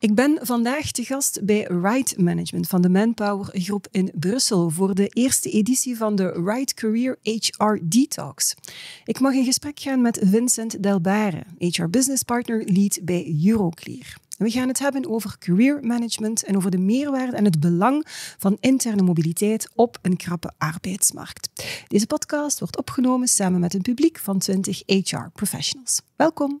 Ik ben vandaag te gast bij Right Management van de Manpower Groep in Brussel voor de eerste editie van de Right Career HR Detox. Ik mag in gesprek gaan met Vincent Delbare, HR Business Partner Lead bij Euroclear. We gaan het hebben over career management en over de meerwaarde en het belang van interne mobiliteit op een krappe arbeidsmarkt. Deze podcast wordt opgenomen samen met een publiek van 20 HR professionals. Welkom.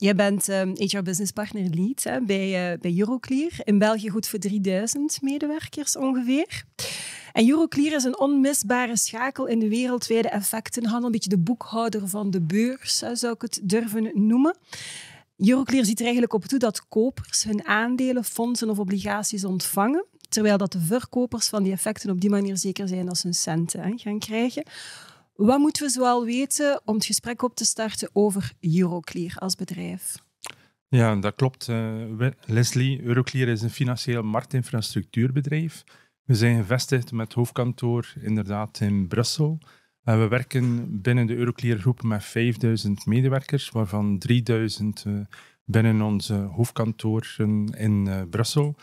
Jij bent um, ehm, HR Business Partner Lead hè, bij, eh, bij Euroclear. In België goed voor 3000 medewerkers ongeveer. En Euroclear is een onmisbare schakel in de wereldwijde effectenhandel. Een beetje de boekhouder van de beurs, zou ik het durven noemen. Euroclear ziet er eigenlijk op toe dat kopers hun aandelen, fondsen of obligaties ontvangen. Terwijl dat de verkopers van die effecten op die manier zeker zijn dat ze hun centen hè, gaan krijgen. Wat moeten we zoal weten om het gesprek op te starten over Euroclear als bedrijf? Ja, dat klopt. Eh, Leslie, Euroclear is een financieel marktinfrastructuurbedrijf. We zijn gevestigd met hoofdkantoor inderdaad in Brussel. we werken binnen de Euroclear groep met 5000 medewerkers, waarvan 3000 eh, binnen onze eh, hoofdkantoren in Brussel.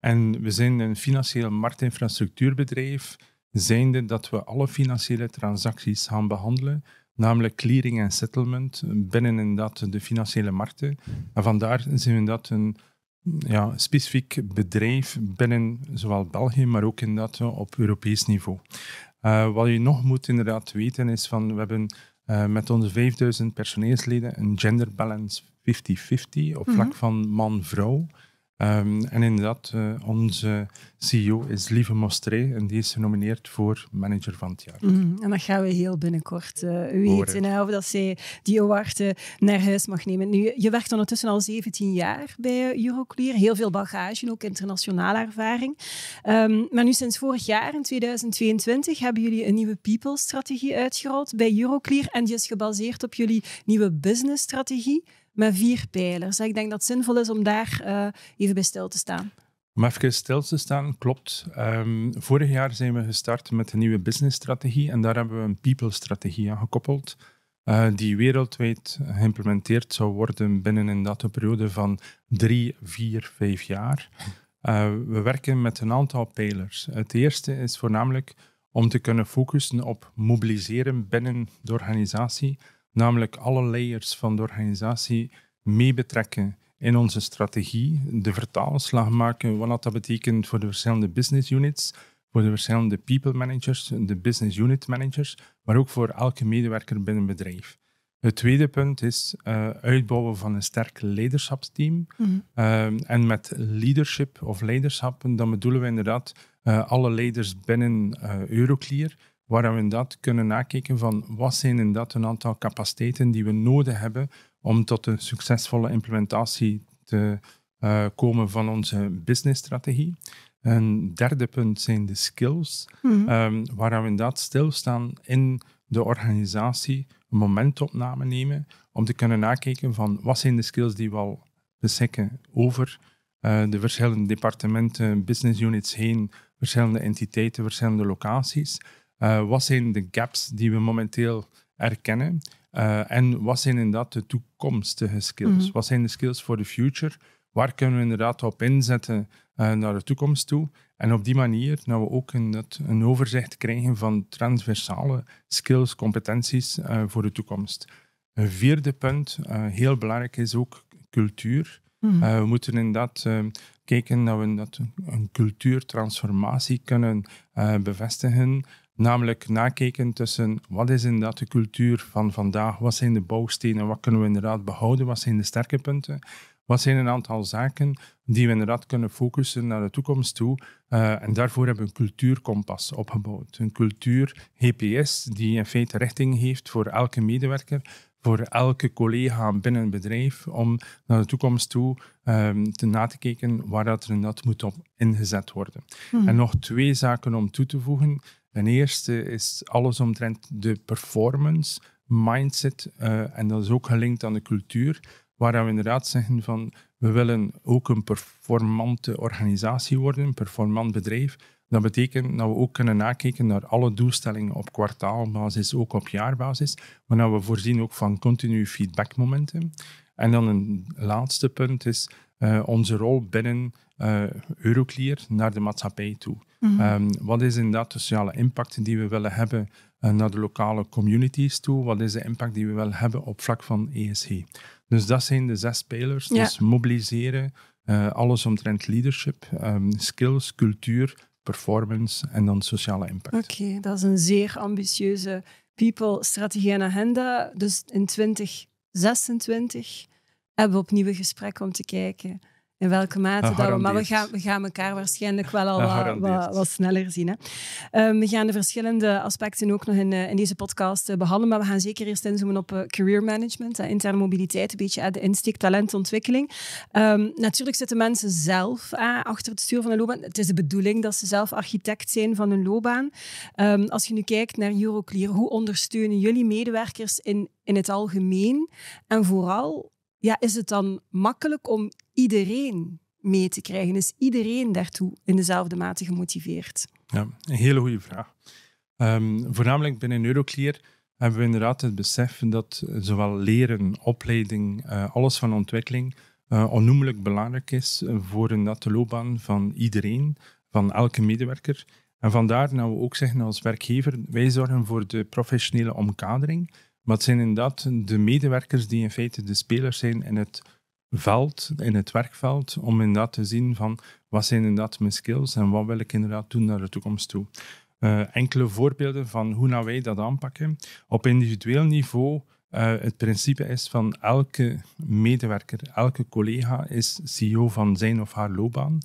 En we zijn een financieel marktinfrastructuurbedrijf zijnde dat we alle financiële transacties gaan behandelen, namelijk clearing en settlement eh, binnen dat de financiële markten. En vandaar zien we dat een ja, specifiek bedrijf binnen zowel België, maar ook dat eh, op Europees niveau. Eh, wat je nog moet inderdaad weten is van we hebben met onze 5000 personeelsleden een gender balance 50-50 op mhm. vlak van man-vrouw. Ehm, en inderdaad, uh, onze CEO is Lieve Mostré en die is genomineerd voor manager van het jaar. Mhm, en dat gaan we heel binnenkort eh, uh, weten, of dat zij die award eh, naar huis mag nemen. Nu, je werkt ondertussen al 17 jaar bij Euroclear, heel veel bagage, ook internationale ervaring. Ehm, maar nu sinds vorig jaar, in 2022, hebben jullie een nieuwe people-strategie uitgerold bij Euroclear en die is gebaseerd op jullie nieuwe business-strategie met vier pijlers. Ik denk dat het zinvol is om daar eh, even bij stil te staan. Om even stil te staan, klopt. Ehm, vorig jaar zijn we gestart met een nieuwe businessstrategie en daar hebben we een people-strategie aan gekoppeld, eh, die wereldwijd geïmplementeerd zou worden binnen een periode van drie, vier, vijf jaar. Eh, we werken met een aantal pijlers. Het eerste is voornamelijk om te kunnen focussen op mobiliseren binnen de organisatie namelijk alle layers van de organisatie meebetrekken in onze strategie, de vertaalslag maken, wat dat betekent voor de verschillende business units, voor de verschillende people managers, de business unit managers, maar ook voor elke medewerker binnen bedrijf. Het tweede punt is eh, uitbouwen van een sterk leiderschapsteam. Mhm. Eh, en met leadership of leiderschap, dan bedoelen we inderdaad eh, alle leiders binnen Euroclear waar we in dat kunnen nakijken van wat zijn in dat een aantal capaciteiten die we nodig hebben om tot een succesvolle implementatie te eh, komen van onze businessstrategie. Een derde punt zijn de skills, mm -hmm. um, waar we inderdaad stilstaan in de organisatie, een momentopname nemen om te kunnen nakijken van wat zijn de skills die we al beschikken over eh, de verschillende departementen, business units heen, verschillende entiteiten, verschillende locaties eh, wat zijn de gaps die we momenteel erkennen? Eh, en wat zijn inderdaad de toekomstige skills? Mhm. Wat zijn de skills voor de future? Waar kunnen we inderdaad op inzetten eh, naar de toekomst toe? En op die manier dat we ook een, een overzicht krijgen van transversale skills, competenties voor de toekomst. Een vierde punt, heel belangrijk, is ook cultuur. Mhm. we moeten inderdaad kijken dat we dat een cultuurtransformatie kunnen bevestigen. Namelijk nakijken tussen wat is inderdaad de cultuur van vandaag, wat zijn de bouwstenen, wat kunnen we inderdaad behouden, wat zijn de sterke punten. Wat zijn een aantal zaken die we inderdaad kunnen focussen naar de toekomst toe? Eh, en daarvoor hebben we een cultuurkompas opgebouwd. Een cultuur-GPS die in feite richting heeft voor elke medewerker, voor elke collega binnen een bedrijf, om naar de toekomst toe ehm, te na te kijken waar dat er inderdaad moet op ingezet worden. Hmm. En nog twee zaken om toe te voegen. Ten eerste is alles omtrent de performance, mindset, eh, en dat is ook gelinkt aan de cultuur, waar we inderdaad zeggen van we willen ook een performante organisatie worden, een performant bedrijf. Dat betekent dat we ook kunnen nakijken naar alle doelstellingen op kwartaalbasis, ook op jaarbasis, maar we voorzien ook van continu feedbackmomenten. En dan een laatste punt is eh, onze rol binnen eh, Euroclear naar de maatschappij toe. Mhm. Ehm, wat is inderdaad de sociale impact die we willen hebben eh, naar de lokale communities toe? Wat is de impact die we willen hebben op vlak van ESG? Dus dat zijn de zes spelers. Dus mobiliseren, alles omtrent leadership, ehm, skills, cultuur, performance en dan sociale impact. Oké, dat is een zeer ambitieuze people-strategie en agenda. Dus in 2026 hebben we opnieuw een gesprek om te kijken in welke mate dat, we... Maar we gaan, we gaan elkaar waarschijnlijk wel al wat, sneller zien. Hè. Ehm, we gaan de verschillende aspecten ook nog in, eh, in deze podcast eh, behandelen. Maar we gaan zeker eerst inzoomen op eh, career management, interne mobiliteit, een beetje de insteek talentontwikkeling. Ehm, natuurlijk zitten mensen zelf achter het stuur van een loopbaan. Het is de bedoeling dat ze zelf architect zijn van hun loopbaan. Ehm, als je nu kijkt naar Euroclear, hoe ondersteunen jullie medewerkers in, in het algemeen? En vooral, ja, is het dan makkelijk om iedereen mee te krijgen? Is iedereen daartoe in dezelfde mate gemotiveerd? Ja, een hele goede vraag. Um, voornamelijk binnen euroclear hebben we inderdaad het besef dat zowel leren, opleiding, eh, alles van ontwikkeling eh, onnoemelijk belangrijk is voor een natte loopbaan van iedereen, van elke medewerker. En vandaar dat we ook zeggen als werkgever, wij zorgen voor de professionele omkadering wat het zijn inderdaad de medewerkers die in feite de spelers zijn in het veld, in het werkveld, om inderdaad te zien van wat zijn inderdaad mijn skills en wat wil ik inderdaad doen naar de toekomst toe. Eh, enkele voorbeelden van hoe nou wij dat aanpakken. Op individueel niveau, uh, het principe is van elke medewerker, elke collega is CEO van zijn of haar loopbaan.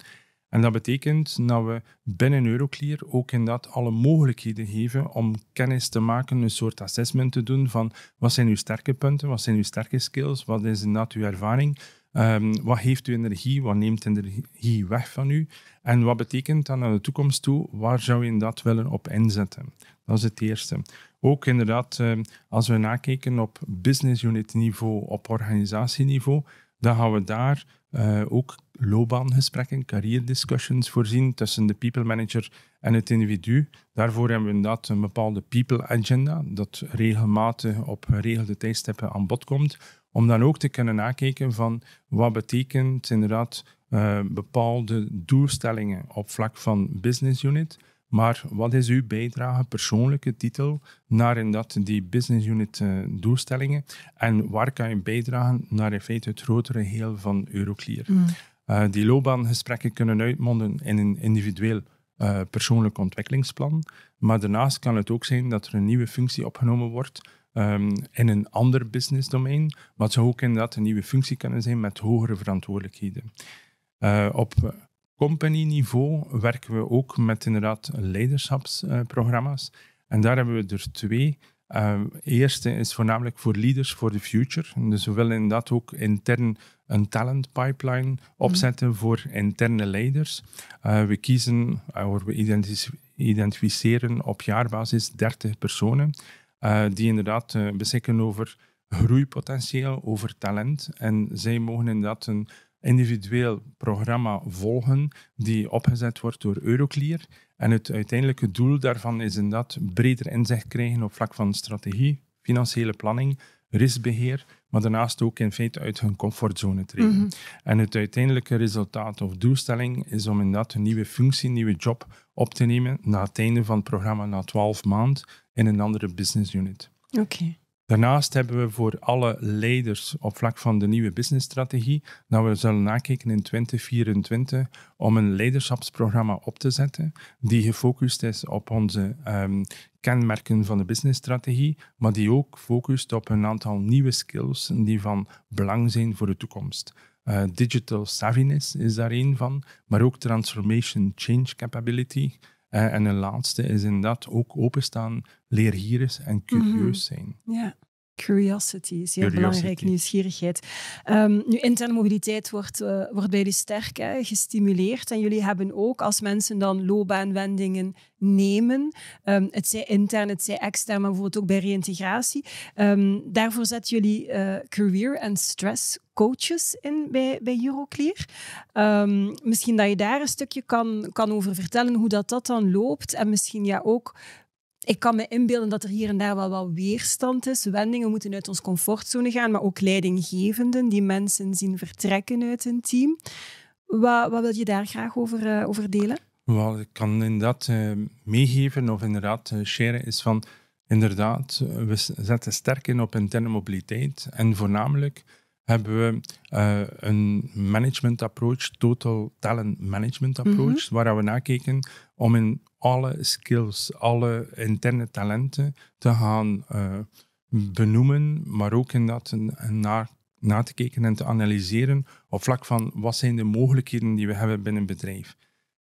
En dat betekent dat we binnen Euroclear ook inderdaad alle mogelijkheden geven om kennis te maken, een soort assessment te doen van wat zijn uw sterke punten, wat zijn uw sterke skills, wat is inderdaad uw ervaring, ehm, wat heeft u energie, wat neemt energie weg van u en wat betekent dat naar de toekomst toe, waar zou je dat willen op inzetten. Dat is het eerste. Ook inderdaad, ehm, als we nakijken op business unit niveau, op organisatieniveau, dan gaan we daar uh, ook loopbaangesprekken, career discussions voorzien tussen de people manager en het individu. Daarvoor hebben we inderdaad een bepaalde people agenda, dat regelmatig op geregelde tijdstippen aan bod komt, om dan ook te kunnen nakijken van wat betekent inderdaad eh, bepaalde doelstellingen op vlak van business unit, maar wat is uw bijdrage, persoonlijke titel, naar inderdaad die business unit eh, doelstellingen? En waar kan je bijdragen naar in feite het grotere geheel van Euroclear? Mm uh, die loopbaangesprekken kunnen uitmonden in een individueel eh, persoonlijk ontwikkelingsplan. Maar daarnaast kan het ook zijn dat er een nieuwe functie opgenomen wordt ehm, in een ander businessdomein. Wat zou ook inderdaad een nieuwe functie kunnen zijn met hogere verantwoordelijkheden. Eh, op company-niveau werken we ook met inderdaad leiderschapsprogramma's. en daar hebben we er twee. De eerste is voornamelijk voor Leaders for the Future. Dus we willen inderdaad ook intern een talent pipeline opzetten mhm. voor interne leiders. Eh, we kiezen, uh, we identificeren op jaarbasis 30 personen eh, die inderdaad beschikken over groeipotentieel, over talent. En zij mogen inderdaad een individueel programma volgen die opgezet wordt door Euroclear. En het uiteindelijke doel daarvan is inderdaad breder inzicht krijgen op vlak van strategie, financiële planning, risbeheer, maar daarnaast ook in feite uit hun comfortzone treden. Mhm. En het uiteindelijke resultaat of doelstelling is om inderdaad een nieuwe functie, een nieuwe job op te nemen na het einde van het programma, na 12 maanden, in een andere business unit. Oké. Okay. Daarnaast hebben we voor alle leiders op vlak van de nieuwe businessstrategie dat we zullen nakijken in 2024 om een leiderschapsprogramma op te zetten die gefocust is op onze ehm, kenmerken van de businessstrategie, maar die ook focust op een aantal nieuwe skills die van belang zijn voor de toekomst. Eh, digital savviness is daar een van, maar ook transformation change capability. Eh, en een laatste is in dat ook openstaan, leergierig en curieus mhm. zijn. Ja. Curiosity is heel belangrijk, nieuwsgierigheid. Ehm, nu, interne mobiliteit wordt, eh, wordt bij jullie sterk hè, gestimuleerd. En jullie hebben ook, als mensen dan loopbaanwendingen nemen, ehm, het zij intern, het zij extern, maar bijvoorbeeld ook bij reïntegratie, um, daarvoor zetten jullie eh, career- en stress coaches in bij, bij Euroclear. misschien dat je daar een stukje kan, kan over vertellen, hoe dat, dat dan loopt. En misschien ja, ook ik kan me inbeelden dat er hier en daar wel wat weerstand is. Wendingen moeten uit ons comfortzone gaan, maar ook leidinggevenden die mensen zien vertrekken uit een team. Wat, wat wil je daar graag over, eh, over delen? Wat ik kan inderdaad uh, meegeven of inderdaad uh, sharen is van inderdaad, we zetten sterk in op interne mobiliteit en voornamelijk hebben we eh, een management approach, total talent management mhm. approach, waar we nakeken om in alle skills, alle interne talenten te gaan eh, benoemen, maar ook in dat naar, na te kijken en te analyseren op vlak van wat zijn de mogelijkheden die we hebben binnen een bedrijf.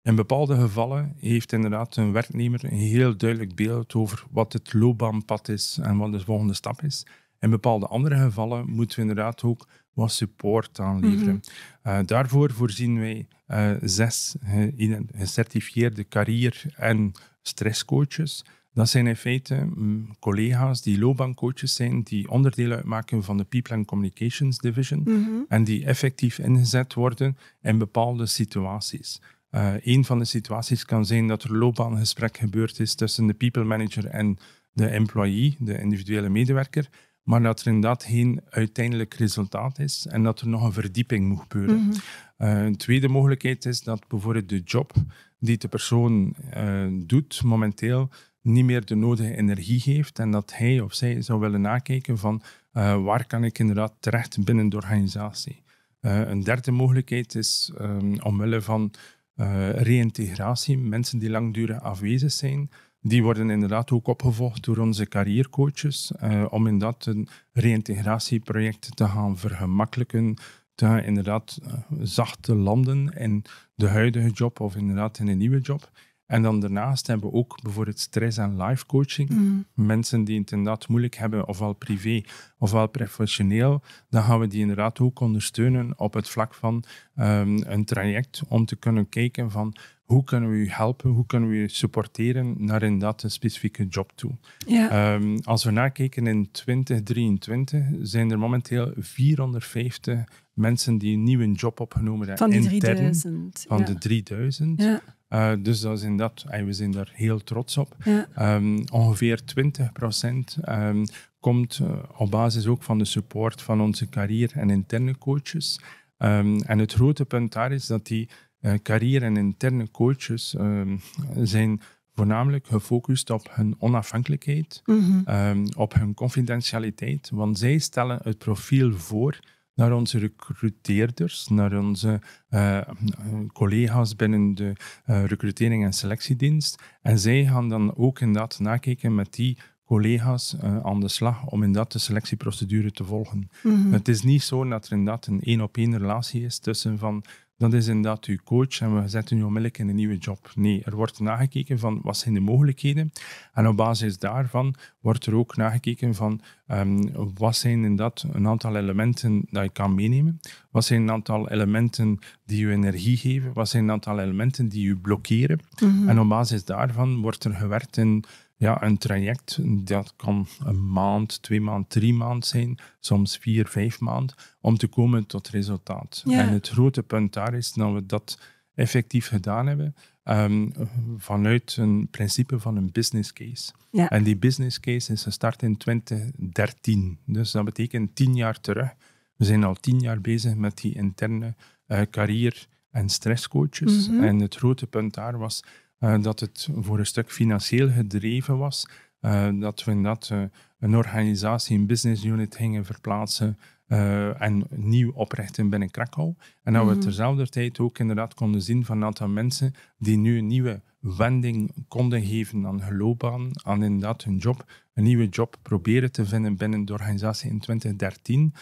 In bepaalde gevallen heeft inderdaad een werknemer een heel duidelijk beeld over wat het loopbaanpad is en wat de volgende stap is. In bepaalde andere gevallen moeten we inderdaad ook wat support aanleveren. Mm daarvoor voorzien wij uh, zes eh, gecertificeerde carrière- en stresscoaches. Dat zijn in feite mm, collega's die loopbaancoaches zijn, die onderdeel uitmaken van de People and Communications Division mhm. en die effectief ingezet worden in bepaalde situaties. Uh, een van de situaties kan zijn dat er loopbaangesprek gebeurd is tussen de people manager en de employee, de individuele medewerker maar dat er inderdaad geen uiteindelijk resultaat is en dat er nog een verdieping moet gebeuren. Mhm. Eh, een tweede mogelijkheid is dat bijvoorbeeld de job die de persoon eh, doet momenteel niet meer de nodige energie geeft en dat hij of zij zou willen nakijken van eh, waar kan ik inderdaad terecht binnen de organisatie. een derde mogelijkheid is um, omwille van reïntegratie, mensen die langdurig afwezig zijn, die worden inderdaad ook opgevolgd door onze carrièrecoaches eh, om in dat een reïntegratieproject te gaan vergemakkelijken, te gaan inderdaad eh, zacht te landen in de huidige job of inderdaad in een nieuwe job. En dan daarnaast hebben we ook bijvoorbeeld stress- en life coaching. Mm. Mensen die het inderdaad moeilijk hebben, ofwel privé ofwel professioneel, dan gaan we die inderdaad ook ondersteunen op het vlak van ehm, een traject om te kunnen kijken van hoe kunnen we u helpen, hoe kunnen we u supporteren naar inderdaad een specifieke job toe. Ja. Ehm, als we nakijken in 2023, zijn er momenteel 450 mensen die een nieuwe job opgenomen hebben. Van die 3000. Van de 3000. Ja. Eh, dus dat is in dat, en we zijn daar heel trots op. Ehm, ongeveer 20 procent ehm, komt eh, op basis ook van de support van onze carrière- en interne coaches. en het grote punt daar is dat die eh, carrière- en interne coaches ehm, zijn voornamelijk gefocust op hun onafhankelijkheid, mhm. ehm, op hun confidentialiteit, want zij stellen het profiel voor naar onze recruteerders, naar onze eh, eh, collega's binnen de recrutering- en selectiedienst. En zij gaan dan ook in dat nakijken met die collega's aan de slag om in dat de selectieprocedure te volgen. Mhm. Het is niet zo dat er in dat een één-op-één relatie is tussen van dat is inderdaad uw coach en we zetten u onmiddellijk in een nieuwe job. Nee, er wordt nagekeken van wat zijn de mogelijkheden en op basis daarvan wordt er ook nagekeken van ehm, wat zijn inderdaad een aantal elementen dat je kan meenemen, wat zijn een aantal elementen die je energie geven, wat zijn een aantal elementen die je blokkeren mhm. en op basis daarvan wordt er gewerkt in ja, een traject, dat kan een maand, twee maand, drie maand zijn, soms vier, vijf maand, om te komen tot resultaat. En het grote punt daar is dat we dat effectief gedaan hebben ehm, vanuit een principe van een business case. Ja. En die business case is gestart in 2013. Dus dat betekent tien jaar terug. We zijn al tien jaar bezig met die interne uh, carrière- en stresscoaches. Mhm. En het grote punt daar was eh, dat het voor een stuk financieel gedreven was. Eh, dat we inderdaad eh, een organisatie, een business unit gingen verplaatsen en nieuw oprichten binnen Krakau. En dat we mm terzelfde tijd ook inderdaad konden zien van een aantal mensen die nu een nieuwe wending konden geven aan hun loopbaan, aan inderdaad hun job, een nieuwe job proberen te vinden binnen de organisatie in 2013.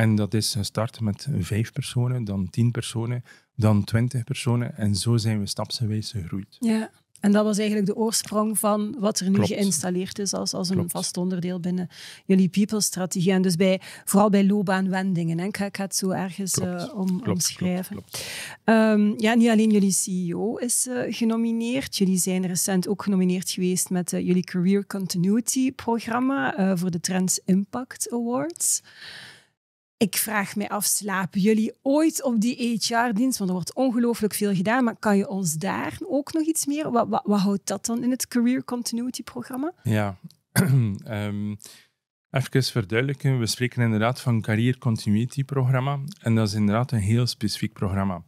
En dat is starten met vijf personen, dan tien personen, dan twintig personen. En zo zijn we stapsgewijs gegroeid. Ja, en dat was eigenlijk de oorsprong van wat er nu geïnstalleerd is als, als een vast onderdeel binnen jullie people-strategie. En dus bij, vooral bij loopbaanwendingen. wendingen. Ik, ga, ik het zo ergens uh, om, omschrijven. Um, ehm, ja, niet alleen jullie CEO is eh, genomineerd. Jullie zijn recent ook genomineerd geweest met eh, jullie Career Continuity-programma voor de Trends Impact Awards. Ik vraag me af, slapen jullie ooit op die HR-dienst? Want er wordt ongelooflijk veel gedaan, maar kan je ons daar ook nog iets meer? Wat, wat, wat houdt dat dan in het Career Continuity-programma? Ja, ehm, even verduidelijken. We spreken inderdaad van Career Continuity-programma. En dat is inderdaad een heel specifiek programma.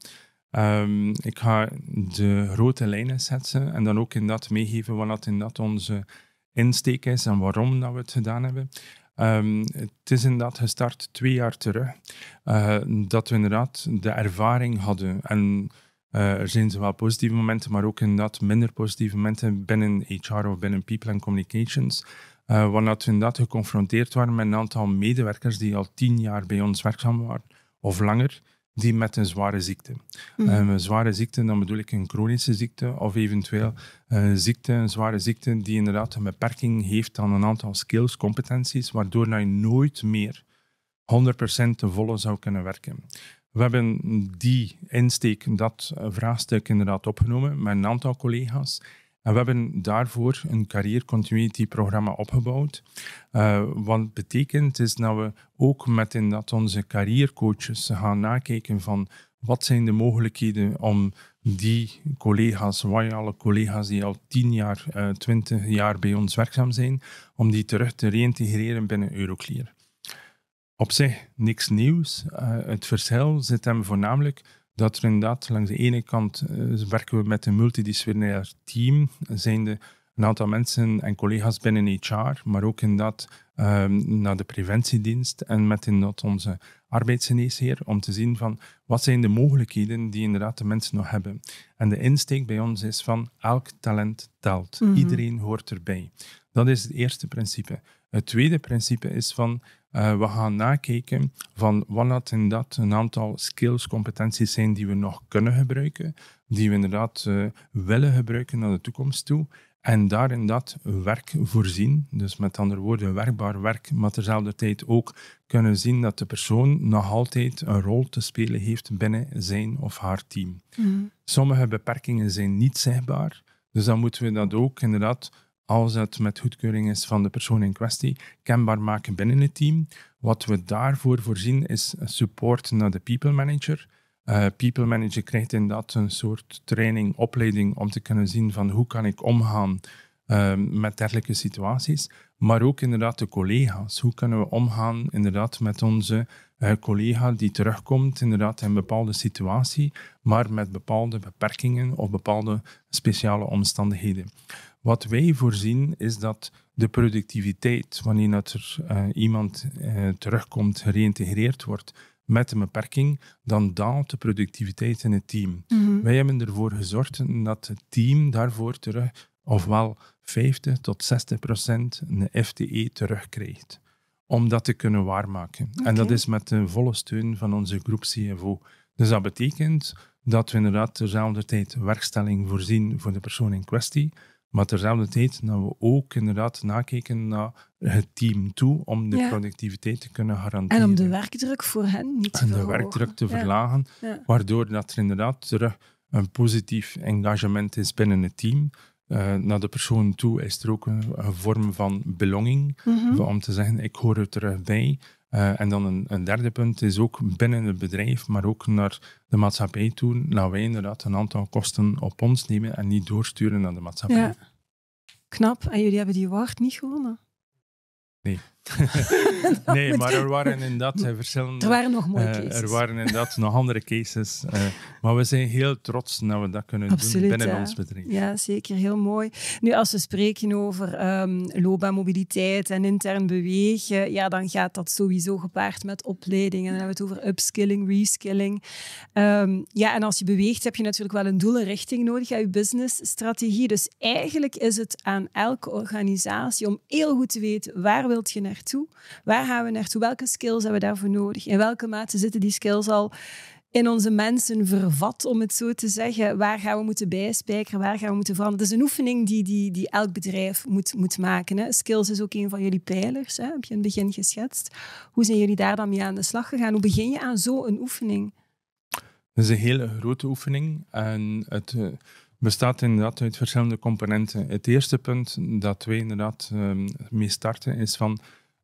Ehm, ik ga de grote lijnen zetten en dan ook in dat meegeven wat in dat onze insteek is en waarom dat we het gedaan hebben. Ehm, het is inderdaad gestart twee jaar terug eh, dat we inderdaad de ervaring hadden. En eh, er zijn zowel positieve momenten, maar ook inderdaad minder positieve momenten binnen HR of binnen People and Communications. Uh, we inderdaad geconfronteerd waren met een aantal medewerkers die al tien jaar bij ons werkzaam waren of langer, die met een zware ziekte. Mhm. een eh, zware ziekte, dan bedoel ik een chronische ziekte of eventueel een eh, ziekte, een zware ziekte die inderdaad een beperking heeft aan een aantal skills, competenties, waardoor je nooit meer 100% te volle zou kunnen werken. We hebben die insteek, dat vraagstuk inderdaad opgenomen met een aantal collega's. En we hebben daarvoor een Career Continuity programma opgebouwd. Uh, wat betekent is dat we ook met in dat onze carrièrecoaches gaan nakijken van wat zijn de mogelijkheden om die collega's, alle collega's die al 10 jaar, uh, eh, 20 jaar bij ons werkzaam zijn, om die terug te reïntegreren binnen Euroclear. Op zich niks nieuws. Eh, het verschil zit hem voornamelijk dat er inderdaad langs de ene kant eh, werken we met een multidisciplinair team, zijn de een aantal mensen en collega's binnen HR, maar ook inderdaad um, naar de preventiedienst en met inderdaad onze arbeidsgeneesheer om te zien van wat zijn de mogelijkheden die inderdaad de mensen nog hebben. En de insteek bij ons is van elk talent telt. Mhm. Iedereen hoort erbij. Dat is het eerste principe. Het tweede principe is van eh, we gaan nakijken van wat dat dat een aantal skills, competenties zijn die we nog kunnen gebruiken, die we inderdaad eh, willen gebruiken naar de toekomst toe. En daarin dat werk voorzien, dus met andere woorden werkbaar werk, maar terzelfde tijd ook kunnen zien dat de persoon nog altijd een rol te spelen heeft binnen zijn of haar team. Mhm. Sommige beperkingen zijn niet zichtbaar, dus dan moeten we dat ook inderdaad als het met goedkeuring is van de persoon in kwestie, kenbaar maken binnen het team. Wat we daarvoor voorzien is support naar de people manager. Eh, people manager krijgt inderdaad een soort training, opleiding om te kunnen zien van hoe kan ik omgaan eh, met dergelijke situaties. Maar ook inderdaad de collega's. Hoe kunnen we omgaan inderdaad met onze eh, collega die terugkomt inderdaad in een bepaalde situatie, maar met bepaalde beperkingen of bepaalde speciale omstandigheden. Wat wij voorzien is dat de productiviteit, wanneer er eh, iemand eh, terugkomt, gereïntegreerd wordt met een beperking, dan daalt de productiviteit in het team. Mhm. Wij hebben ervoor gezorgd dat het team daarvoor terug, ofwel 50 tot 60 procent, een FTE terugkrijgt. Om dat te kunnen waarmaken. En dat is met de volle steun van onze groep CFO. Dus dat betekent dat we inderdaad dezelfde tijd werkstelling voorzien voor de persoon in kwestie maar terzelfde tijd dat we ook inderdaad nakijken naar het team toe om de productiviteit te kunnen garanderen. En om de werkdruk voor hen niet te En de werkdruk te verlagen, waardoor dat er inderdaad terug een positief engagement is binnen het team. Uh, naar de persoon toe is er ook een, vorm van belonging, mhm. om te zeggen, ik hoor er terug bij. Eh, en dan een, een, derde punt is ook binnen het bedrijf, maar ook naar de maatschappij toe, dat wij inderdaad een aantal kosten op ons nemen en niet doorsturen naar de maatschappij. Ja. Knap, en jullie hebben die wacht niet gewonnen. Nee nee, maar er waren inderdaad eh, verschillende... Er waren nog mooie eh, cases. er waren inderdaad nog andere cases. Eh, maar we zijn heel trots dat we dat kunnen doen binnen ons bedrijf. Ja, zeker. Heel mooi. Nu, als we spreken over um, loopbaanmobiliteit en intern bewegen, ja, dan gaat dat sowieso gepaard met opleidingen. dan hebben we het over upskilling, reskilling. Ehm, ja, en als je beweegt, heb je natuurlijk wel een doel en richting nodig aan je businessstrategie. Dus eigenlijk is het aan elke organisatie om heel goed te weten waar wilt je naar naartoe? Waar gaan we naartoe? Welke skills hebben we daarvoor nodig? In welke mate zitten die skills al in onze mensen vervat, om het zo te zeggen. Waar gaan we moeten bijspijkeren? Waar gaan we moeten veranderen? Het is een oefening die, die, die elk bedrijf moet, moet maken. Hè. Skills is ook een van jullie pijlers, hè. heb je in het begin geschetst. Hoe zijn jullie daar dan mee aan de slag gegaan? Hoe begin je aan zo'n oefening? Het is een hele grote oefening en het eh, bestaat inderdaad uit verschillende componenten. Het eerste punt dat wij inderdaad um, mee starten is van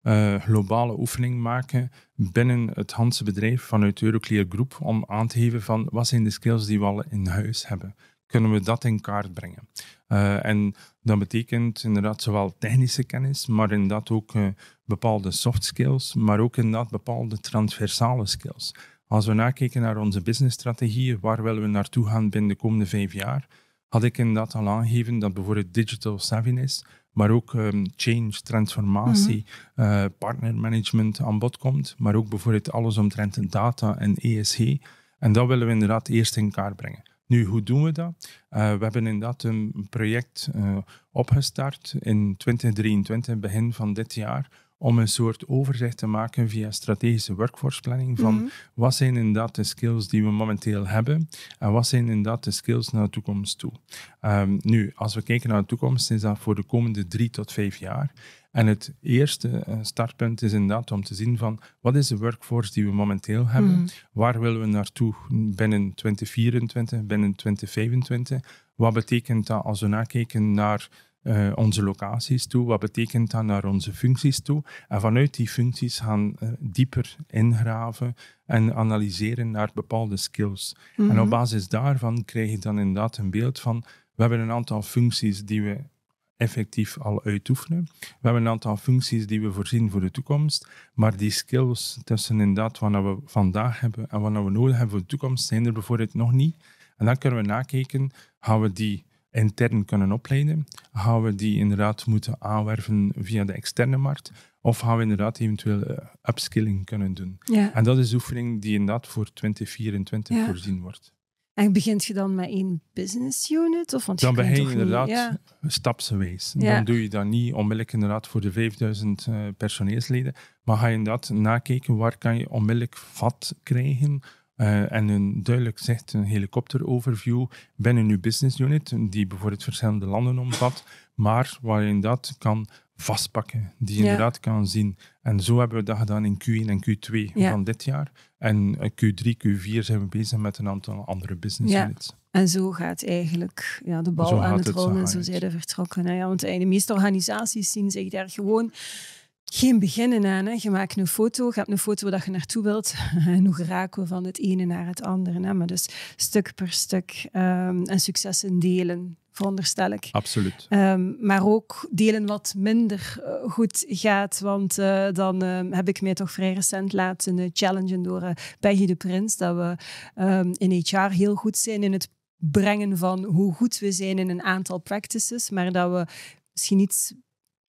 eh, globale oefening maken binnen het Hanse bedrijf vanuit Euroclear Groep om aan te geven van wat zijn de skills die we al in huis hebben. Kunnen we dat in kaart brengen? Eh, en dat betekent inderdaad zowel technische kennis, maar inderdaad ook eh, bepaalde soft skills, maar ook inderdaad bepaalde transversale skills. Als we nakijken naar onze businessstrategie, waar willen we naartoe gaan binnen de komende vijf jaar, had ik inderdaad al aangegeven dat bijvoorbeeld digital savviness maar ook ehm, change, transformatie, mhm. eh, partnermanagement aan bod komt, maar ook bijvoorbeeld alles omtrent data en ESG. En dat willen we inderdaad eerst in kaart brengen. Nu, hoe doen we dat? Eh, we hebben inderdaad een project eh, opgestart in 2023, begin van dit jaar, om een soort overzicht te maken via strategische workforce planning van mhm. wat zijn inderdaad de skills die we momenteel hebben en wat zijn inderdaad de skills naar de toekomst toe. Ehm, nu, als we kijken naar de toekomst, is dat voor de komende drie tot vijf jaar. En het eerste eh, startpunt is inderdaad om te zien van wat is de workforce die we momenteel hebben, mhm. waar willen we naartoe binnen 2024, binnen 2025, wat betekent dat als we nakijken naar eh, onze locaties toe, wat betekent dat naar onze functies toe. En vanuit die functies gaan uh, dieper ingraven en analyseren naar bepaalde skills. En op mhm. basis daarvan krijg je dan inderdaad een beeld van, we hebben een aantal functies die we effectief al uitoefenen. We hebben een aantal functies die we voorzien voor de toekomst, maar die skills tussen inderdaad wat we vandaag hebben en wat we nodig hebben voor de toekomst zijn er bijvoorbeeld nog niet. En dan kunnen we nakijken, gaan we die intern kunnen opleiden? Gaan we die inderdaad moeten aanwerven via de externe markt? Of gaan we inderdaad eventueel eh, upskilling kunnen doen? Ja. En dat is de oefening die inderdaad voor 2024 voorzien wordt. En begint je dan met één business unit? Of, want dan begin je inderdaad ja. stapsgewijs. Dan doe je dat niet onmiddellijk inderdaad voor de 5000 eh, personeelsleden. Maar ga je inderdaad nakijken waar kan je onmiddellijk vat krijgen eh, en een duidelijk zegt een helikopter-overview binnen uw business unit, die bijvoorbeeld verschillende landen omvat, maar waarin dat kan vastpakken, die je inderdaad kan zien. En zo hebben we dat gedaan in Q1 en Q2 van dit jaar. En Q3, eh, Q4 zijn we bezig met een aantal andere business ja. units. En zo gaat eigenlijk ja, de bal aan het rollen, zo, zijn we vertrokken. Nou ja, want eh, de meeste organisaties zien zich daar gewoon geen beginnen aan. Hè. Je maakt een foto, gaat een foto waar je naartoe wilt. En hoe geraken we van het ene naar het andere. Hè. Maar dus stuk per stuk ehm, en successen delen, veronderstel ik. Absoluut. Ehm, maar ook delen wat minder eh, goed gaat. Want eh, dan ehm, heb ik mij toch vrij recent laten eh, challengen door Peggy de Prins. Dat we um, in HR heel goed zijn in het brengen van hoe goed we zijn in een aantal practices. Maar dat we misschien iets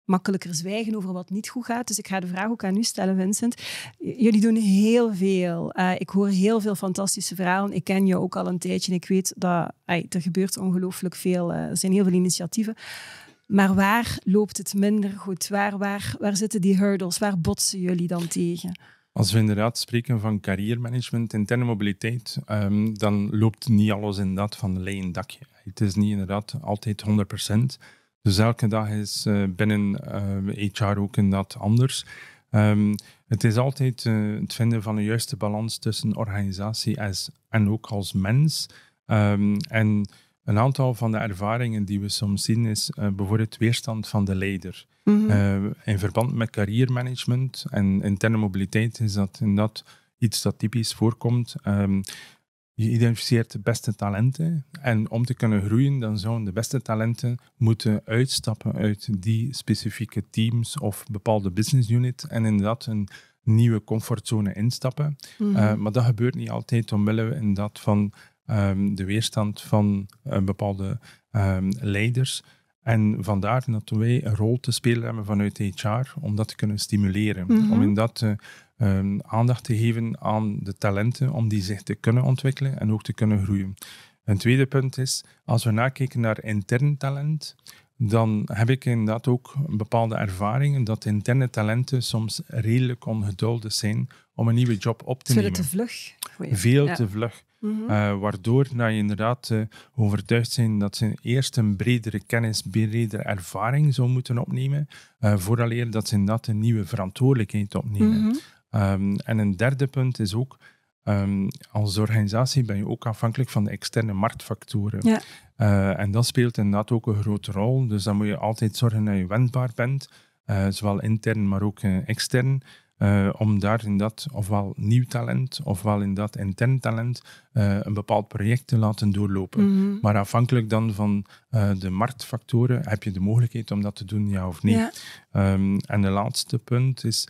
makkelijker zwijgen over wat niet goed gaat. Dus ik ga de vraag ook aan u stellen, Vincent. Jullie doen heel veel. Eh, ik hoor heel veel fantastische verhalen. Ik ken je ook al een tijdje en ik weet dat ay, er gebeurt ongelooflijk veel. Eh, er zijn heel veel initiatieven. Maar waar loopt het minder goed? Waar, waar, waar zitten die hurdles? Waar botsen jullie dan tegen? Als we inderdaad spreken van carriermanagement interne mobiliteit, ehm, dan loopt niet alles in dat van een leien dakje. Het is niet inderdaad altijd 100 dus elke dag is eh, binnen HR eh, ook dat anders. Ehm, het is altijd eh, het vinden van de juiste balans tussen organisatie en ook als mens. Ehm, en een aantal van de ervaringen die we soms zien is bijvoorbeeld weerstand van de leider. Mhm. in verband met carriermanagement en interne mobiliteit is dat inderdaad iets dat typisch voorkomt. Ehm, je identificeert de beste talenten en om te kunnen groeien, dan zouden de beste talenten moeten uitstappen uit die specifieke teams of bepaalde business unit en inderdaad een nieuwe comfortzone instappen. Mhm. Eh, maar dat gebeurt niet altijd omwille we dat van ehm, de weerstand van eh, bepaalde ehm, leiders. En vandaar dat wij een rol te spelen hebben vanuit HR om dat te kunnen stimuleren. Mhm. Om in dat Ehm, aandacht te geven aan de talenten om die zich te kunnen ontwikkelen en ook te kunnen groeien. Een tweede punt is, als we nakijken naar intern talent, dan heb ik inderdaad ook bepaalde ervaringen dat interne talenten soms redelijk ongeduldig zijn om een nieuwe job op te Zullen nemen. te vlug? Veel te vlug. Mhm. Eh, waardoor dat je inderdaad eh, overtuigd zijn dat ze eerst een bredere kennis, bredere ervaring zou moeten opnemen, uh, vooraleer dat ze inderdaad een nieuwe verantwoordelijkheid opnemen. Mhm. Ehm, en een derde punt is ook, ehm, als organisatie ben je ook afhankelijk van de externe marktfactoren. Ja. Eh, en dat speelt inderdaad ook een grote rol. Dus dan moet je altijd zorgen dat je wendbaar bent, eh, zowel intern maar ook eh, extern. Eh, om daar in dat, ofwel nieuw talent, ofwel in dat intern talent, eh, een bepaald project te laten doorlopen. Mhm. Maar afhankelijk dan van eh, de marktfactoren, heb je de mogelijkheid om dat te doen, ja of nee. Ehm, en de laatste punt is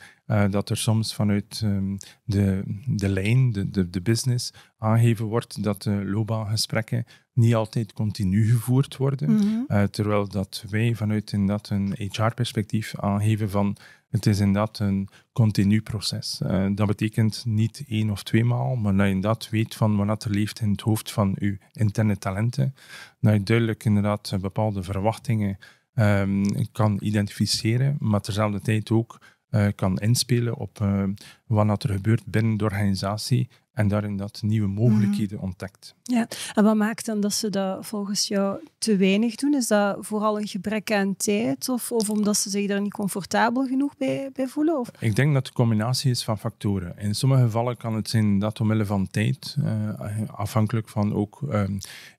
dat er soms vanuit ehm, de, de lijn, de, de, de business, aangegeven wordt dat de loopbaangesprekken niet altijd continu gevoerd worden. Mhm. terwijl dat wij vanuit in dat een HR-perspectief aangeven van het is inderdaad een continu proces. Eh, dat betekent niet één of twee maal, maar dat je dat weet van wat er leeft in het hoofd van je interne talenten. Dat je duidelijk inderdaad eh, bepaalde verwachtingen ehm, kan identificeren, maar tezelfde tijd ook eh, kan inspelen op eh, wat er gebeurt binnen de organisatie en daarin dat nieuwe mogelijkheden mhm. ontdekt. Ja, en wat maakt dan dat ze dat volgens jou te weinig doen? Is dat vooral een gebrek aan tijd of, of omdat ze zich daar niet comfortabel genoeg bij, bij voelen? Of? Ik denk dat een combinatie is van factoren. In sommige gevallen kan het zijn dat omwille van tijd, eh, afhankelijk van ook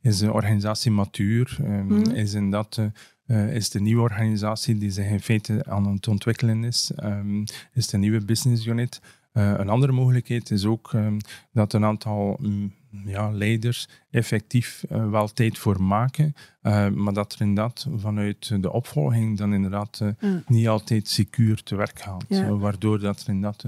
is de organisatie matuur, mhm. is in dat eh, is de nieuwe organisatie die zich in feite aan het ontwikkelen is, ehm, is de nieuwe business unit. Eh, een andere mogelijkheid is ook ehm, dat een aantal mm, ja, leiders effectief eh, wel tijd voor maken, maar dat er inderdaad vanuit de opvolging dan inderdaad niet altijd secuur te werk gaat. waardoor dat er inderdaad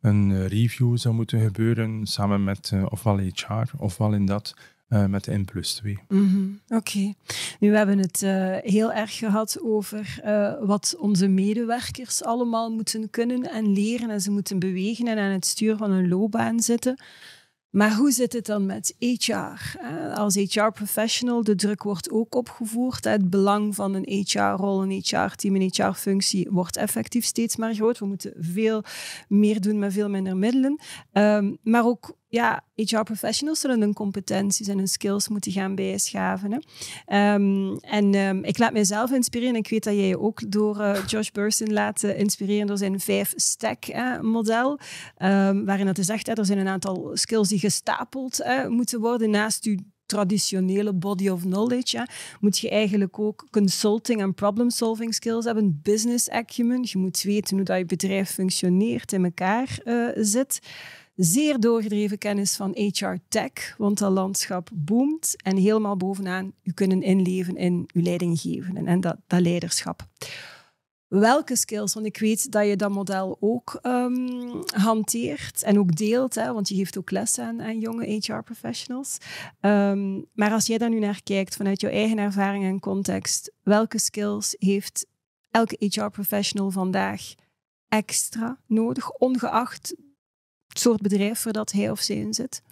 een review zou moeten gebeuren samen met ofwel HR ofwel in dat eh, met de N plus 2. Mhm. Oké. Okay. Nu we hebben het eh, heel erg gehad over eh, wat onze medewerkers allemaal moeten kunnen en leren. En ze moeten bewegen en aan het stuur van hun loopbaan zitten. Maar hoe zit het dan met HR? Als HR-professional, de druk wordt ook opgevoerd. Het belang van een HR-rol, een HR-team, een HR-functie wordt effectief steeds maar groot. We moeten veel meer doen met veel minder middelen. Ehm, maar ook ja, HR-professionals zullen hun competenties en hun skills moeten gaan bijschaven. Hè. Ehm, en ehm, ik laat mezelf inspireren. Ik weet dat jij je ook door eh, Josh Burson laat eh, inspireren door zijn vijf-stack-model. Eh, ehm, waarin dat is echt, hè, er zijn een aantal skills die gestapeld moeten worden naast je traditionele body of knowledge. moet je eigenlijk ook consulting en problem solving skills hebben, business acumen. Je moet weten hoe dat je bedrijf functioneert, in elkaar zit. Zeer doorgedreven kennis van HR Tech, want dat landschap boomt. En helemaal bovenaan, u kunnen inleven in uw leidinggevenden en dat, dat leiderschap welke skills? Want ik weet dat je dat model ook ehm, hanteert en ook deelt, hè, want je geeft ook lessen aan, aan jonge HR-professionals. Ehm, maar als jij daar nu naar kijkt vanuit jouw eigen ervaring en context, welke skills heeft elke HR-professional vandaag extra nodig, ongeacht soort bedrijf waar dat hij of zij in zit?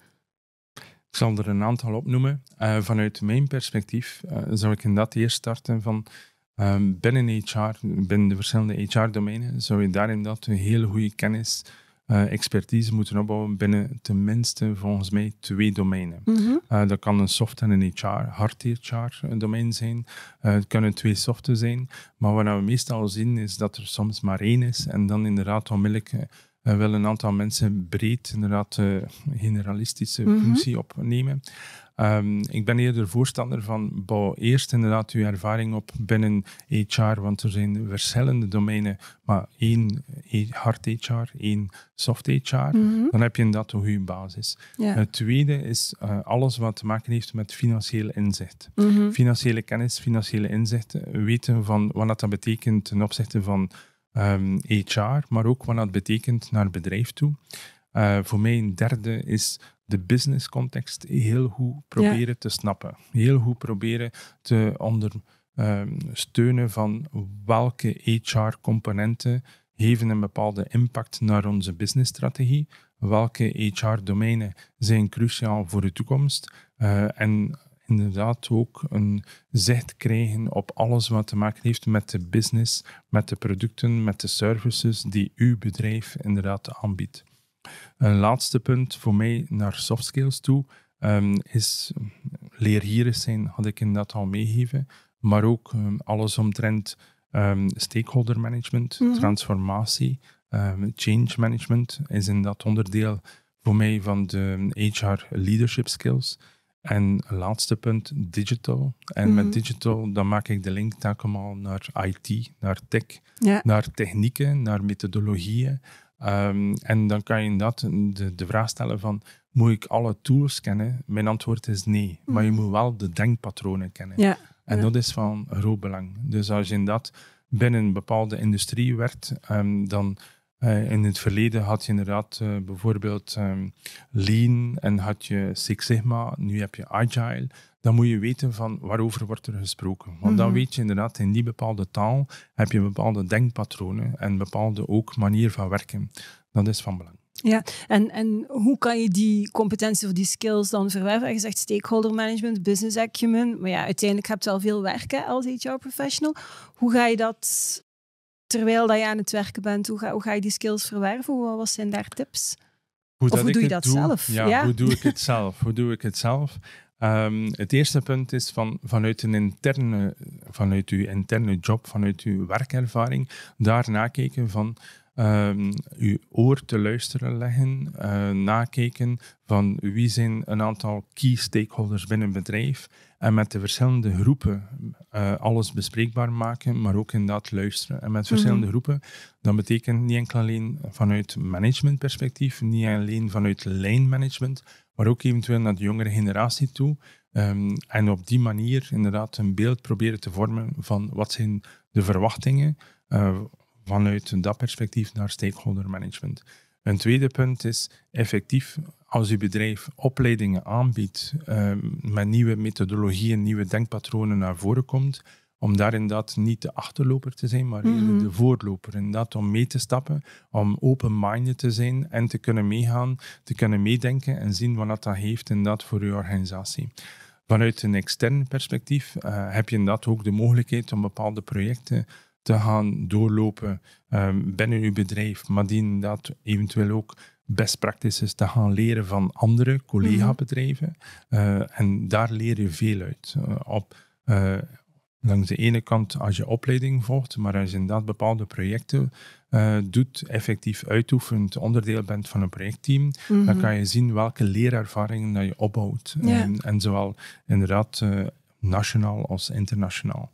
Ik zal er een aantal opnoemen. Eh, vanuit mijn perspectief uh, zou ik dat eerst starten van ehm, binnen HR, binnen de verschillende HR-domeinen, zou je daarin dat een hele goede kennis, eh, expertise moeten opbouwen binnen tenminste volgens mij twee domeinen. Mhm. dat kan een soft en een HR, hard HR-domein zijn. het kunnen twee soften zijn. Maar wat we meestal zien is dat er soms maar één is en dan inderdaad onmiddellijk uh, wel een aantal mensen breed, inderdaad, uh, generalistische mhm. functie opnemen. Ehm, ik ben eerder voorstander van bouw eerst inderdaad uw ervaring op binnen HR, want er zijn verschillende domeinen, maar één hard HR, één soft HR, mhm. dan heb je dat een je basis. Het tweede is eh, alles wat te maken heeft met financieel inzicht. Mhm. Financiële kennis, financiële inzicht, weten van wat dat betekent ten opzichte van HR, ehm, maar ook wat dat betekent naar bedrijf toe. Eh, voor mij een derde is de business context heel goed proberen te snappen. Heel goed proberen te ondersteunen ehm, van welke HR-componenten geven een bepaalde impact naar onze businessstrategie. Welke HR-domeinen zijn cruciaal voor de toekomst? Eh, en inderdaad ook een zicht krijgen op alles wat te maken heeft met de business, met de producten, met de services die uw bedrijf inderdaad aanbiedt. Een laatste punt voor mij naar soft skills toe ehm, is leer zijn, had ik inderdaad al meegegeven, maar ook ehm, alles omtrent ehm, stakeholder management, mhm. transformatie, change management is in dat onderdeel voor mij van de HR leadership skills. En laatste punt, digital. En met mhm. digital, dan maak ik de link telkens naar IT, naar tech, naar technieken, naar methodologieën. Ehm, en dan kan je inderdaad de, de vraag stellen van, moet ik alle tools kennen? Mijn antwoord is nee, maar je mhm. moet wel de denkpatronen kennen. Ja. En dat is van groot belang. Dus als je in dat binnen een bepaalde industrie werkt, ehm, dan eh, in het verleden had je inderdaad eh, bijvoorbeeld ehm, Lean en had je Six Sigma, nu heb je Agile. Dan moet je weten van waarover wordt er gesproken. Want dan mhm. weet je inderdaad, in die bepaalde taal heb je bepaalde denkpatronen en bepaalde ook manier van werken. Dat is van belang. Ja, en, en hoe kan je die competentie of die skills dan verwerven? Je zegt stakeholder management, business acumen, maar ja, uiteindelijk heb je al veel werken als HR professional. Hoe ga je dat terwijl dat je aan het werken bent, hoe ga, hoe ga je die skills verwerven? wat zijn daar tips? Hoe of hoe doe je dat zelf? Ja, hoe doe ik het zelf? Hoe doe ik het zelf? Ehm, het eerste punt is van, vanuit, een interne, vanuit uw interne job, vanuit uw werkervaring, daar nakijken van um, uw oor te luisteren leggen, uh, nakijken van wie zijn een aantal key stakeholders binnen een bedrijf en met de verschillende groepen eh, alles bespreekbaar maken, maar ook inderdaad luisteren. En met verschillende mhm. groepen, dat betekent niet enkel alleen vanuit managementperspectief, niet alleen vanuit lijnmanagement, maar ook eventueel naar de jongere generatie toe. Ehm, en op die manier inderdaad een beeld proberen te vormen van wat zijn de verwachtingen uh, vanuit dat perspectief naar stakeholder management. Een tweede punt is effectief als uw bedrijf opleidingen aanbiedt, ehm, met nieuwe methodologieën, nieuwe denkpatronen naar voren komt, om daarin dat niet de achterloper te zijn, maar mhm. de voorloper. En dat om mee te stappen, om open-minded te zijn en te kunnen meegaan, te kunnen meedenken en zien wat dat heeft en dat voor uw organisatie. Vanuit een extern perspectief eh, heb je in dat ook de mogelijkheid om bepaalde projecten te gaan doorlopen ehm, binnen uw bedrijf, maar die inderdaad eventueel ook best practices te gaan leren van andere collega-bedrijven. Eh, en daar leer je veel uit. Eh, op, eh, langs de ene kant als je opleiding volgt, maar als je inderdaad bepaalde projecten doet, effectief uitoefent, onderdeel bent van een projectteam, dan mhm. kan je zien welke leerervaringen dat je opbouwt. En, en, zowel inderdaad nationaal als internationaal.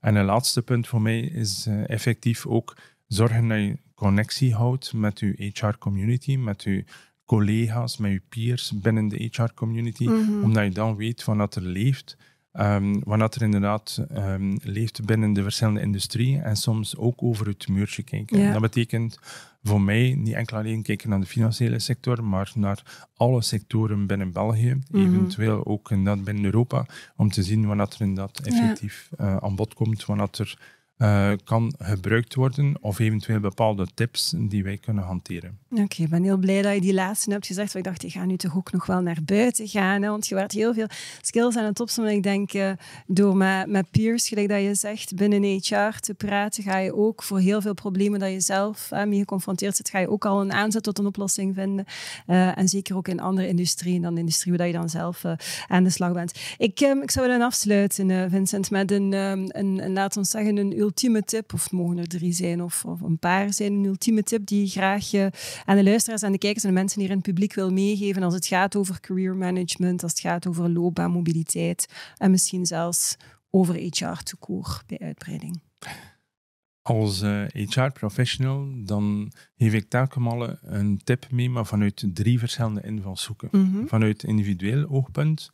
En een laatste punt voor mij is eh, effectief ook zorgen dat je connectie houdt met je HR-community, met je collega's, met je peers binnen de HR-community, mhm. omdat je dan weet van wat er leeft Um, ehm, wanneer er inderdaad ehm, leeft binnen de verschillende industrieën en soms ook over het muurtje kijken. Dat betekent voor mij niet enkel alleen kijken naar de financiële sector, maar naar alle sectoren binnen België, mhm. eventueel ook inderdaad binnen Europa, om te zien wanneer er inderdaad effectief eh, aan bod komt, wanneer er eh, kan gebruikt worden of eventueel bepaalde tips die wij kunnen hanteren. Oké, ik ben heel blij dat je die laatste hebt gezegd. Want ik dacht, ik ga nu toch ook nog wel naar buiten gaan. Hè? Want je werd heel veel skills aan het opzommen. Ik denk, eh, door met, met peers, gelijk dat je zegt, binnen HR te praten, ga je ook voor heel veel problemen dat je zelf mee geconfronteerd zit, ga je ook al een aanzet tot een oplossing vinden. Eh, en zeker ook in andere industrieën dan de industrie waar je dan zelf aan de slag bent. Ik, ehm, ik zou willen afsluiten, Vincent, met een, um, een, laat ons zeggen, een ultieme tip, of het mogen er drie zijn of, of een paar zijn, een ultieme tip die je graag uh, aan de luisteraars, aan de kijkers en de mensen hier in het publiek wil meegeven als het gaat over career management, als het gaat over loopbaanmobiliteit en misschien zelfs over HR te bij uitbreiding? Als HR-professional, eh, dan geef ik telkens een tip mee, maar vanuit drie verschillende invalshoeken. Mhm. Vanuit individueel oogpunt,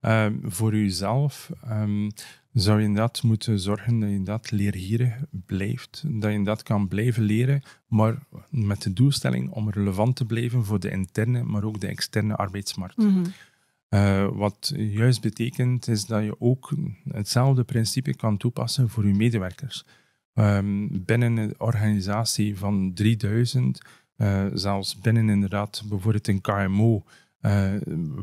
ehm, voor uzelf, ehm, zou je inderdaad moeten zorgen dat je dat leergierig blijft. Dat je dat kan blijven leren, maar met de doelstelling om relevant te blijven voor de interne, maar ook de externe arbeidsmarkt. Mhm. Eh, wat juist betekent is dat je ook hetzelfde principe kan toepassen voor je medewerkers. Ehm, binnen een organisatie van 3000, eh, zelfs binnen inderdaad bijvoorbeeld een KMO, eh,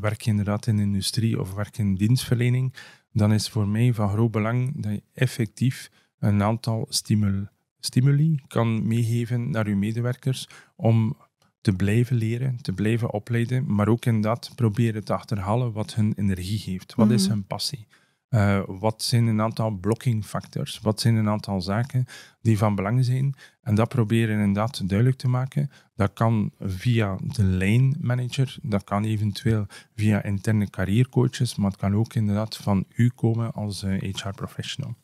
werk je inderdaad in industrie of werk in dienstverlening, dan is voor mij van groot belang dat je effectief een aantal stimul stimuli kan meegeven naar je medewerkers om te blijven leren, te blijven opleiden, maar ook in dat proberen te achterhalen wat hun energie geeft. Wat is mhm. hun passie? Eh, wat zijn een aantal blocking factors? Wat zijn een aantal zaken die van belang zijn? En dat proberen inderdaad duidelijk te maken. Dat kan via de line manager, dat kan eventueel via interne carrièrecoaches, maar het kan ook inderdaad van u komen als HR eh, professional.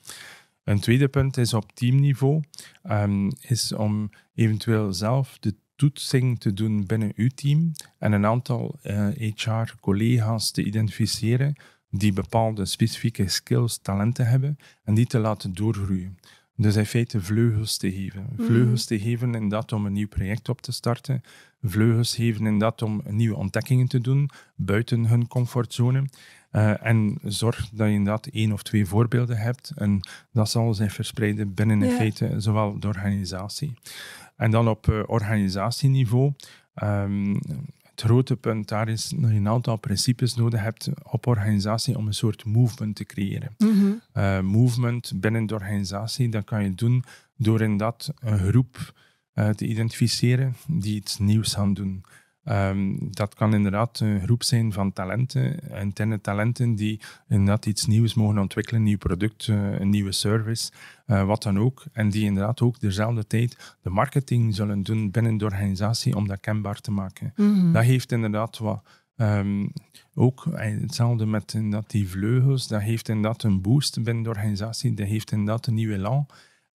Een tweede punt is op teamniveau, um, is om eventueel zelf de toetsing te doen binnen uw team en een aantal HR-collega's eh, te identificeren die bepaalde specifieke skills, talenten hebben en die te laten doorgroeien. Dus in feite vleugels te geven. Mhm. Vleugels te geven in dat om een nieuw project op te starten. Vleugels geven in dat om nieuwe ontdekkingen te doen buiten hun comfortzone. Eh, en zorg dat je inderdaad één of twee voorbeelden hebt. En dat zal zich verspreiden binnen in feite zowel de organisatie. En dan op eh, organisatieniveau. Ehm, het grote punt daar is dat je een aantal principes nodig hebt op organisatie om een soort movement te creëren. Mhm. Eh, movement binnen de organisatie, dat kan je doen door in dat een groep eh, te identificeren die iets nieuws gaan doen. Ehm, dat kan inderdaad een groep zijn van talenten, interne talenten die inderdaad iets nieuws mogen ontwikkelen, een nieuw product, eh, een nieuwe service, eh, wat dan ook. En die inderdaad ook dezelfde tijd de marketing zullen doen binnen de organisatie om dat kenbaar te maken. Mhm. Dat heeft inderdaad wat ehm, ook eh, hetzelfde met dat die vleugels, dat heeft inderdaad een boost binnen de organisatie, dat heeft inderdaad een nieuwe elan.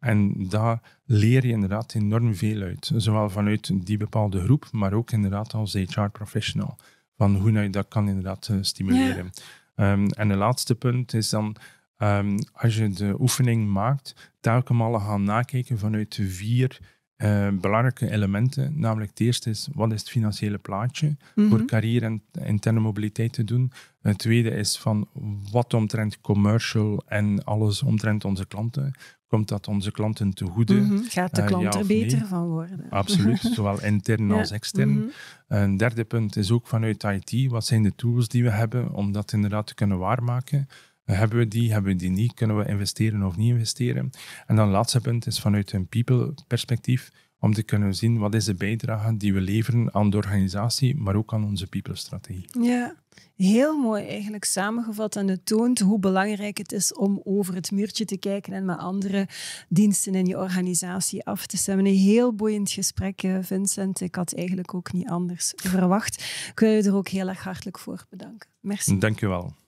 En daar leer je inderdaad enorm veel uit. Zowel vanuit die bepaalde groep, maar ook inderdaad als HR-professional. Van hoe je dat kan inderdaad eh, stimuleren. Ehm, en het laatste punt is dan, ehm, als je de oefening maakt, telkens al gaan nakijken vanuit vier eh, belangrijke elementen. Namelijk het eerste is, wat is het financiële plaatje mhm. voor carrière en interne mobiliteit te doen? Het tweede is van, wat omtrent commercial en alles omtrent onze klanten? komt dat onze klanten te goede? Mhm. Gaat de eh, klant er beter van worden? Absoluut, zowel intern als extern. Mhm. Een derde punt is ook vanuit IT. Wat zijn de tools die we hebben om dat inderdaad te kunnen waarmaken? Eh, hebben we die, hebben we die niet? Kunnen we investeren of niet investeren? En dan laatste punt is vanuit een people perspectief om te kunnen zien wat is de bijdrage die we leveren aan de organisatie, maar ook aan onze people-strategie. Ja, heel mooi eigenlijk samengevat en het toont hoe belangrijk het is om over het muurtje te kijken en met andere diensten in je organisatie af te stemmen. Een heel boeiend gesprek, eh, Vincent. Ik had eigenlijk ook niet anders verwacht. Ik wil je er ook heel erg hartelijk voor bedanken. Merci. Dank je wel.